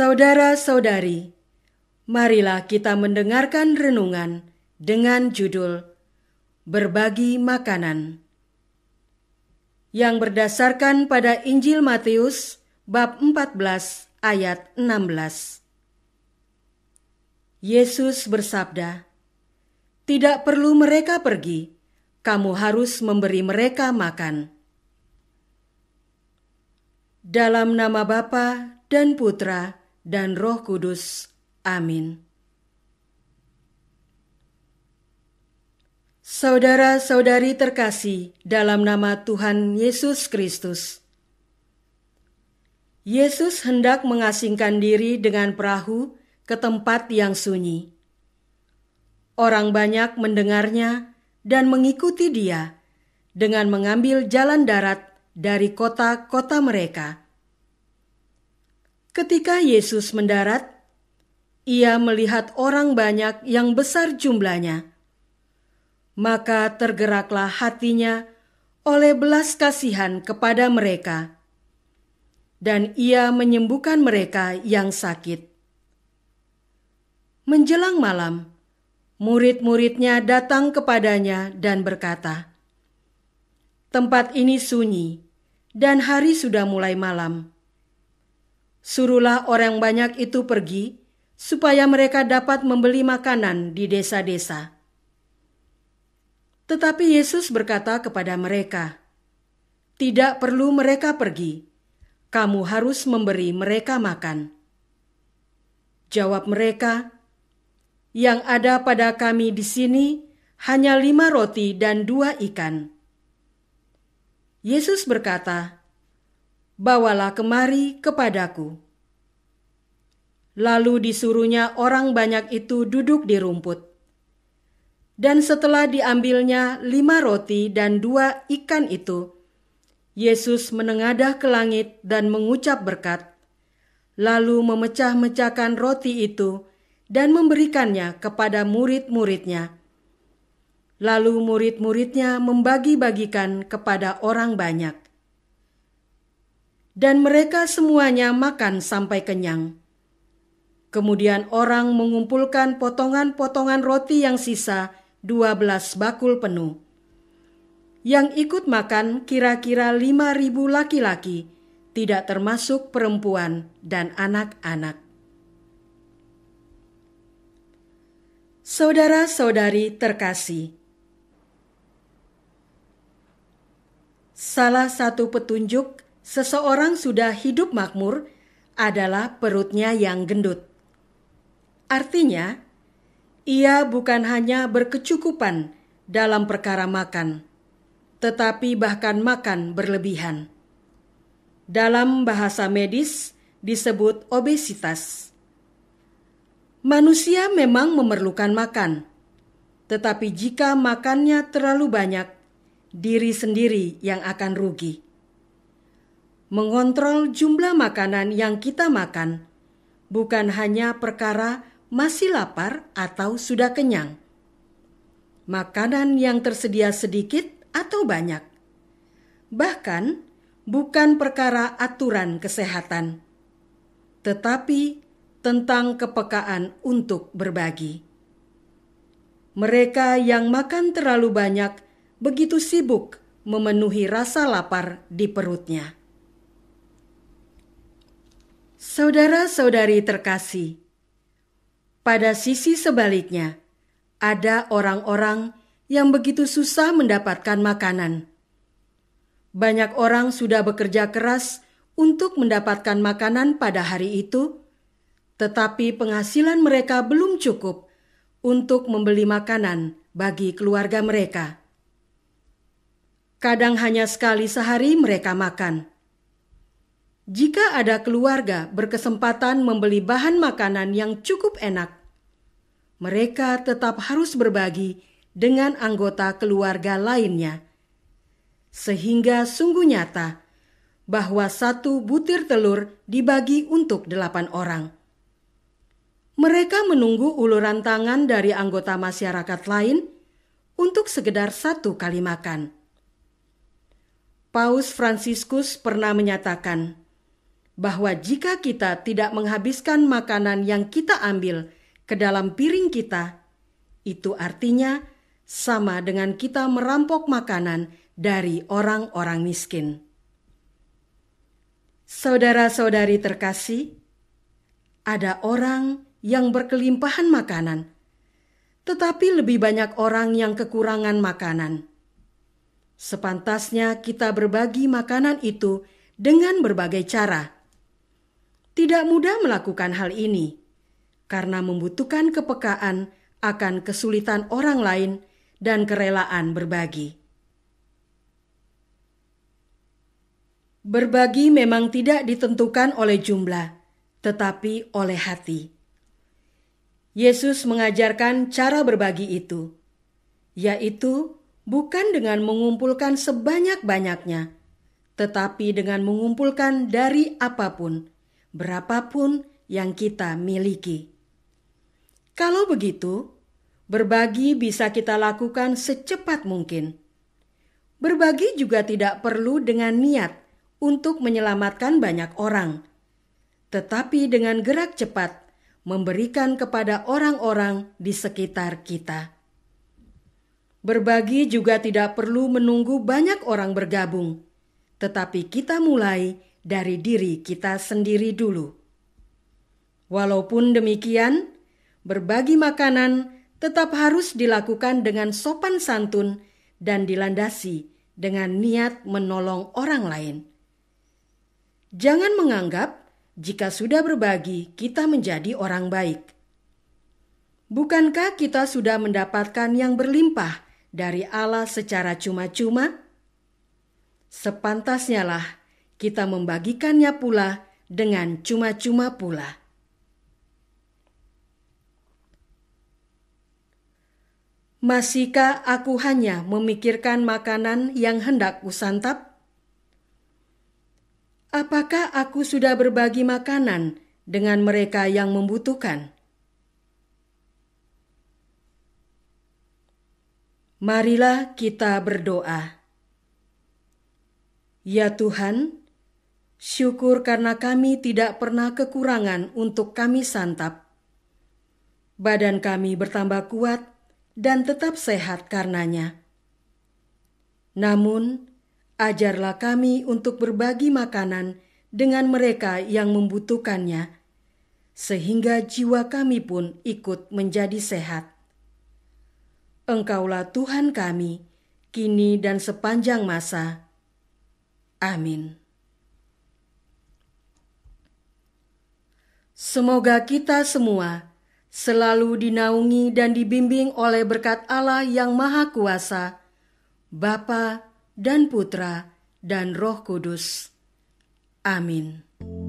Saudara-saudari, marilah kita mendengarkan renungan dengan judul Berbagi Makanan yang berdasarkan pada Injil Matius bab 14 ayat 16. Yesus bersabda, "Tidak perlu mereka pergi, kamu harus memberi mereka makan." Dalam nama Bapa dan Putra dan Roh Kudus. Amin. Saudara-saudari terkasih, dalam nama Tuhan Yesus Kristus, Yesus hendak mengasingkan diri dengan perahu ke tempat yang sunyi. Orang banyak mendengarnya dan mengikuti Dia dengan mengambil jalan darat dari kota-kota mereka. Ketika Yesus mendarat, ia melihat orang banyak yang besar jumlahnya. Maka tergeraklah hatinya oleh belas kasihan kepada mereka, dan ia menyembuhkan mereka yang sakit. Menjelang malam, murid-muridnya datang kepadanya dan berkata, "Tempat ini sunyi, dan hari sudah mulai malam. Suruhlah orang banyak itu pergi, supaya mereka dapat membeli makanan di desa-desa. Tetapi Yesus berkata kepada mereka, "Tidak perlu mereka pergi, kamu harus memberi mereka makan." Jawab mereka, "Yang ada pada kami di sini hanya lima roti dan dua ikan." Yesus berkata, bawalah kemari kepadaku. Lalu disuruhnya orang banyak itu duduk di rumput. Dan setelah diambilnya lima roti dan dua ikan itu, Yesus menengadah ke langit dan mengucap berkat, lalu memecah-mecahkan roti itu dan memberikannya kepada murid-muridnya. Lalu murid-muridnya membagi-bagikan kepada orang banyak dan mereka semuanya makan sampai kenyang. Kemudian orang mengumpulkan potongan-potongan roti yang sisa, dua belas bakul penuh. Yang ikut makan kira-kira lima ribu laki-laki, tidak termasuk perempuan dan anak-anak. Saudara-saudari terkasih, salah satu petunjuk seseorang sudah hidup makmur adalah perutnya yang gendut. Artinya, ia bukan hanya berkecukupan dalam perkara makan, tetapi bahkan makan berlebihan. Dalam bahasa medis disebut obesitas. Manusia memang memerlukan makan, tetapi jika makannya terlalu banyak, diri sendiri yang akan rugi mengontrol jumlah makanan yang kita makan, bukan hanya perkara masih lapar atau sudah kenyang. Makanan yang tersedia sedikit atau banyak, bahkan bukan perkara aturan kesehatan, tetapi tentang kepekaan untuk berbagi. Mereka yang makan terlalu banyak begitu sibuk memenuhi rasa lapar di perutnya. Saudara-saudari terkasih, pada sisi sebaliknya, ada orang-orang yang begitu susah mendapatkan makanan. Banyak orang sudah bekerja keras untuk mendapatkan makanan pada hari itu, tetapi penghasilan mereka belum cukup untuk membeli makanan bagi keluarga mereka. Kadang hanya sekali sehari mereka makan jika ada keluarga berkesempatan membeli bahan makanan yang cukup enak, mereka tetap harus berbagi dengan anggota keluarga lainnya, sehingga sungguh nyata bahwa satu butir telur dibagi untuk delapan orang. Mereka menunggu uluran tangan dari anggota masyarakat lain untuk sekedar satu kali makan. Paus Franciscus pernah menyatakan, bahwa jika kita tidak menghabiskan makanan yang kita ambil ke dalam piring kita, itu artinya sama dengan kita merampok makanan dari orang-orang miskin. Saudara-saudari terkasih, ada orang yang berkelimpahan makanan, tetapi lebih banyak orang yang kekurangan makanan. Sepantasnya kita berbagi makanan itu dengan berbagai cara tidak mudah melakukan hal ini karena membutuhkan kepekaan akan kesulitan orang lain dan kerelaan berbagi. Berbagi memang tidak ditentukan oleh jumlah, tetapi oleh hati. Yesus mengajarkan cara berbagi itu, yaitu bukan dengan mengumpulkan sebanyak-banyaknya, tetapi dengan mengumpulkan dari apapun, berapapun yang kita miliki. Kalau begitu, berbagi bisa kita lakukan secepat mungkin. Berbagi juga tidak perlu dengan niat untuk menyelamatkan banyak orang, tetapi dengan gerak cepat memberikan kepada orang-orang di sekitar kita. Berbagi juga tidak perlu menunggu banyak orang bergabung, tetapi kita mulai dari diri kita sendiri dulu. Walaupun demikian, berbagi makanan tetap harus dilakukan dengan sopan santun dan dilandasi dengan niat menolong orang lain. Jangan menganggap jika sudah berbagi, kita menjadi orang baik. Bukankah kita sudah mendapatkan yang berlimpah dari Allah secara cuma-cuma? Sepantasnya lah kita membagikannya pula dengan cuma-cuma pula. Masihkah aku hanya memikirkan makanan yang hendak kusantap? Apakah aku sudah berbagi makanan dengan mereka yang membutuhkan? Marilah kita berdoa. Ya Tuhan, Syukur karena kami tidak pernah kekurangan untuk kami santap. Badan kami bertambah kuat dan tetap sehat karenanya. Namun, ajarlah kami untuk berbagi makanan dengan mereka yang membutuhkannya, sehingga jiwa kami pun ikut menjadi sehat. Engkaulah Tuhan kami, kini dan sepanjang masa. Amin. Semoga kita semua selalu dinaungi dan dibimbing oleh berkat Allah yang Maha Kuasa, Bapa dan Putra dan Roh Kudus. Amin.